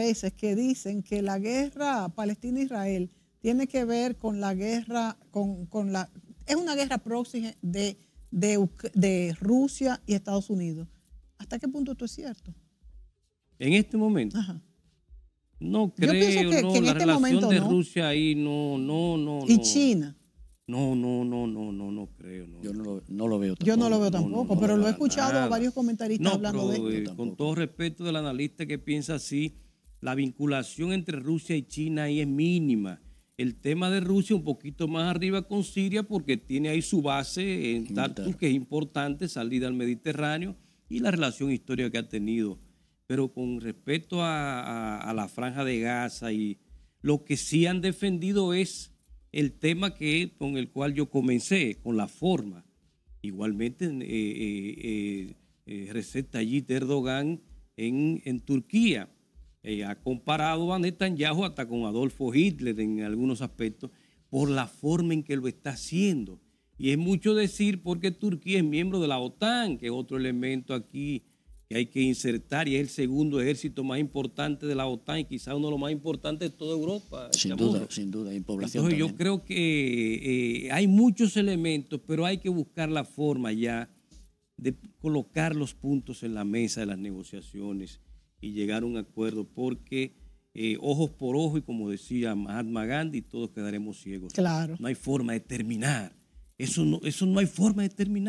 veces que dicen que la guerra Palestina-Israel tiene que ver con la guerra, con, la, es una guerra próxima de, de, Rusia y Estados Unidos. ¿Hasta qué punto esto es cierto? En este momento. No creo, Yo que, no, en la este relación momento, de Rusia ahí no, no, no. Y China. No, no, no, no, no, no creo. Yo no lo, veo tampoco. Yo no lo veo tampoco, pero lo he escuchado a varios comentaristas hablando de esto. Eh, con todo respeto del analista que piensa así, la vinculación entre Rusia y China ahí es mínima. El tema de Rusia un poquito más arriba con Siria porque tiene ahí su base en Tartus, que es importante, salida al Mediterráneo y la relación histórica que ha tenido. Pero con respecto a, la franja de Gaza y lo que sí han defendido es el tema que, con el cual yo comencé, con la forma. Igualmente, eh, eh, eh, receta allí Erdogan en Turquía eh, ha comparado a Netanyahu hasta con Adolfo Hitler en algunos aspectos por la forma en que lo está haciendo. Y es mucho decir porque Turquía es miembro de la OTAN, que es otro elemento aquí que hay que insertar y es el segundo ejército más importante de la OTAN y quizá uno de los más importantes de toda Europa. Sin duda, sin duda, en población. yo creo que eh, hay muchos elementos, pero hay que buscar la forma ya de colocar los puntos en la mesa de las negociaciones y llegar a un acuerdo porque eh, ojos por ojos y como decía Mahatma Gandhi, todos quedaremos ciegos. Claro. No hay forma de terminar. Eso no, eso no hay forma de terminar.